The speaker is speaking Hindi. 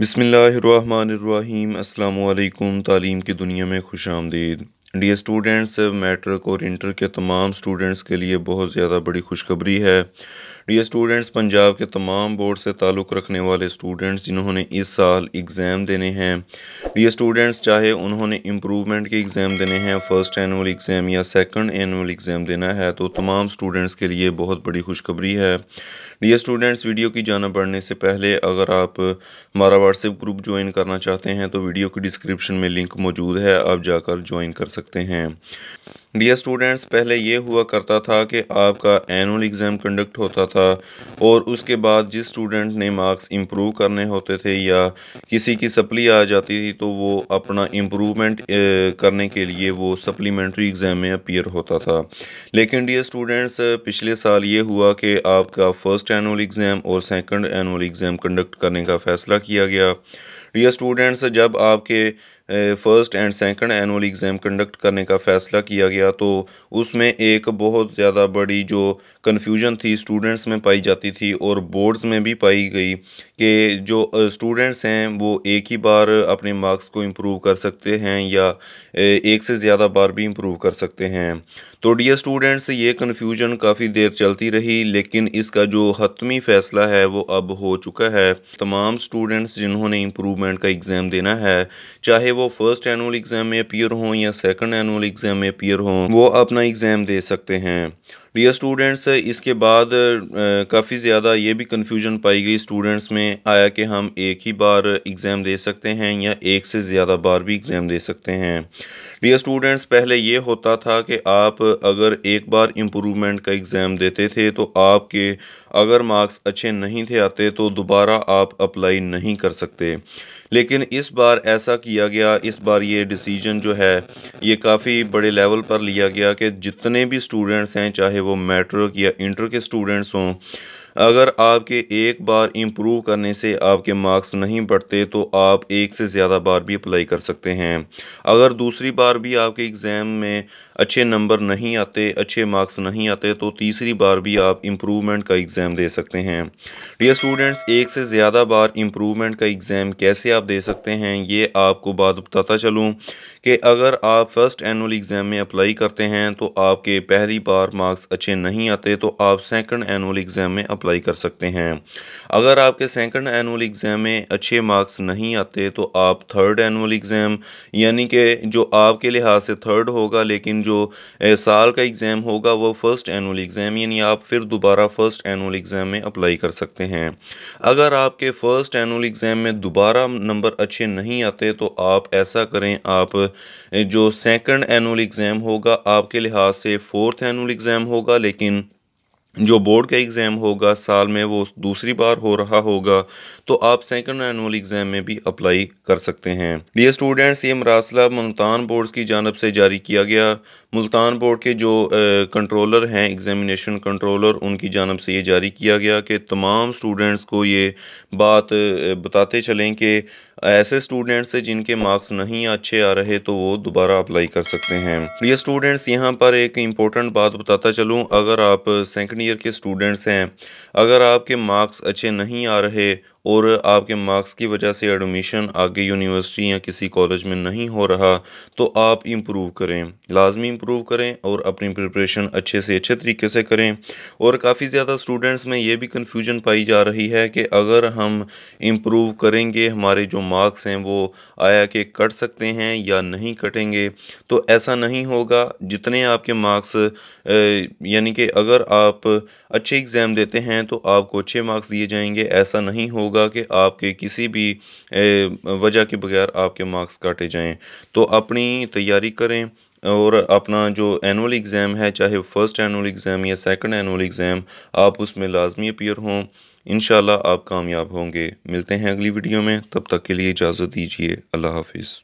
बसमीम् अल्लाम तालीम की दुनिया में खुश आमदीद डी स्टूडेंट्स मैट्रिक और इंटर के तमाम स्टूडेंट्स के लिए बहुत ज़्यादा बड़ी खुशखबरी है डी स्टूडेंट्स पंजाब के तमाम बोर्ड से ताल्लुक़ रखने वाले स्टूडेंट्स जिन्होंने इस साल एग्ज़ाम देने हैं डी स्टूडेंट्स चाहे उन्होंने इम्प्रूवमेंट के एग्ज़ाम देने हैं फ़र्स्ट एनअल एग्ज़ाम या सेकेंड एनअल एग्ज़ाम देना है तो तमाम स्टूडेंट्स के लिए बहुत बड़ी खुशखबरी है डी स्टूडेंट्स वीडियो की जाना बढ़ने से पहले अगर आप हमारा व्हाट्सएप ग्रुप ज्वाइन करना चाहते हैं तो वीडियो की डिस्क्रिप्शन में लिंक मौजूद है आप जाकर ज्वाइन कर सकते हैं डियर स्टूडेंट्स पहले ये हुआ करता था कि आपका एनुअल एग्ज़ाम कंडक्ट होता था और उसके बाद जिस स्टूडेंट ने मार्क्स इम्प्रूव करने होते थे या किसी की सप्ली आ जाती थी तो वो अपना इम्प्रूवमेंट करने के लिए वो सप्लीमेंट्री एग्ज़ाम में अपीयर होता था लेकिन डियर स्टूडेंट्स पिछले साल ये हुआ कि आपका फ़र्स्ट एनुअल एग्ज़ाम और सेकेंड एनुअल एग्ज़ाम कंडक्ट करने का फ़ैसला किया गया डियर स्टूडेंट्स जब आपके first and second annual exam conduct करने का फ़ैसला किया गया तो उसमें एक बहुत ज़्यादा बड़ी जो कन्फ्यूजन थी स्टूडेंट्स में पाई जाती थी और बोर्ड्स में भी पाई गई कि जो स्टूडेंट्स हैं वो एक ही बार अपने मार्क्स को इम्प्रूव कर सकते हैं या एक से ज़्यादा बार भी इम्प्रूव कर सकते हैं तो डी स्टूडेंट्स ये कन्फ्यूजन काफ़ी देर चलती रही लेकिन इसका जो हतमी फ़ैसला है वो अब हो चुका है तमाम स्टूडेंट्स जिन्होंने इम्प्रूवमेंट का एग्ज़ाम देना है चाहे वो फर्स्ट एनुअल एग्ज़ाम में अपियर हों या सेकंड एनुअल एग्ज़ाम में अपियर हों वो अपना एग्ज़ाम दे सकते हैं डियर स्टूडेंट्स इसके बाद काफ़ी ज़्यादा ये भी कन्फ्यूजन पाई गई स्टूडेंट्स में आया कि हम एक ही बार एग्ज़ाम दे सकते हैं या एक से ज़्यादा बार भी एग्ज़ाम दे सकते हैं डियर स्टूडेंट्स पहले ये होता था कि आप अगर एक बार इम्प्रूवमेंट का एग्ज़ाम देते थे तो आपके अगर मार्क्स अच्छे नहीं थे आते तो दोबारा आप अप्लाई नहीं कर सकते लेकिन इस बार ऐसा किया गया इस बार ये डिसीजन जो है ये काफ़ी बड़े लेवल पर लिया गया कि जितने भी स्टूडेंट्स हैं चाहे वो मेट्रो या इंटर के स्टूडेंट्स हों अगर आपके एक बार इम्प्रूव करने से आपके मार्क्स नहीं बढ़ते तो आप एक से ज़्यादा बार भी अप्लाई कर सकते हैं अगर दूसरी बार भी आपके एग्ज़ाम में अच्छे नंबर नहीं आते अच्छे मार्क्स नहीं आते तो तीसरी बार भी आप इम्प्रूवमेंट का एग्ज़ाम दे सकते हैं डियर स्टूडेंट्स एक से ज़्यादा बार इम्प्रूवमेंट का एग्ज़ाम कैसे आप दे सकते हैं ये आपको बात बताता चलूँ कि अगर आप फ़र्स्ट एनुअल एग्ज़ाम में अप्लाई करते हैं तो आपके पहली बार मार्क्स अच्छे नहीं आते तो आप सेकंड एनुअल एग्ज़ाम में अप्लाई कर सकते हैं अगर आपके सेकंड एनुअल एग्ज़ाम में अच्छे मार्क्स नहीं आते तो आप थर्ड एनुअल एग्ज़ाम यानी कि जो आपके लिहाज से थर्ड होगा लेकिन जो साल का एग्ज़ाम होगा वो फ़र्स्ट एनुअल एग्ज़ाम यानी आप फिर दोबारा फ़र्स्ट एनुअल एग्ज़ाम में अप्लाई कर सकते हैं अगर आपके फ़र्स्ट एनुअल एग्ज़ाम में दोबारा नंबर अच्छे नहीं आते तो आप ऐसा करें आप जो सेकंड एनुअल एग्ज़ाम होगा आपके लिहाज से फ़ोर्थ एनुअल एग्ज़ाम होगा लेकिन जो बोर्ड का एग्ज़ाम होगा साल में वो दूसरी बार हो रहा होगा तो आप सेकंड एनुअल एग्ज़ाम में भी अप्लाई कर सकते हैं डियर स्टूडेंट्स ये मरासला मुल्तान बोर्ड्स की जानब से जारी किया गया मुल्तान बोर्ड के जो कंट्रोलर हैं एग्ज़ामिनेशन कंट्रोलर उनकी जानब से ये जारी किया गया कि तमाम स्टूडेंट्स को ये बात बताते चलें कि ऐसे स्टूडेंट्स हैं जिनके मार्क्स नहीं अच्छे आ रहे तो वो दोबारा अप्लाई कर सकते हैं ये स्टूडेंट्स यहाँ पर एक इम्पोर्टेंट बात बताता चलूँ अगर आप सेकेंड ईयर के स्टूडेंट्स हैं अगर आपके मार्क्स अच्छे नहीं आ रहे और आपके मार्क्स की वजह से एडमिशन आगे यूनिवर्सिटी या किसी कॉलेज में नहीं हो रहा तो आप इम्प्रूव करें लाजमी इम्प्रूव करें और अपनी प्रिपरेशन अच्छे से अच्छे तरीके से करें और काफ़ी ज़्यादा स्टूडेंट्स में ये भी कन्फ्यूजन पाई जा रही है कि अगर हम इम्प्रूव करेंगे हमारे जो मार्क्स हैं वो आया के कट सकते हैं या नहीं कटेंगे तो ऐसा नहीं होगा जितने आपके मार्क्स यानी कि अगर आप अच्छे एग्ज़ाम देते हैं तो आपको अच्छे मार्क्स दिए जाएंगे ऐसा नहीं होगा होगा कि आपके किसी भी वजह के बगैर आपके मार्क्स काटे जाएं तो अपनी तैयारी करें और अपना जो एनुअल एग्ज़ाम है चाहे फ़र्स्ट एनुअल एग्ज़ाम या सेकंड एनुअल एग्ज़ाम आप उसमें लाजमी अपियर हों इन आप कामयाब होंगे मिलते हैं अगली वीडियो में तब तक के लिए इजाज़त दीजिए अल्लाह हाफिज़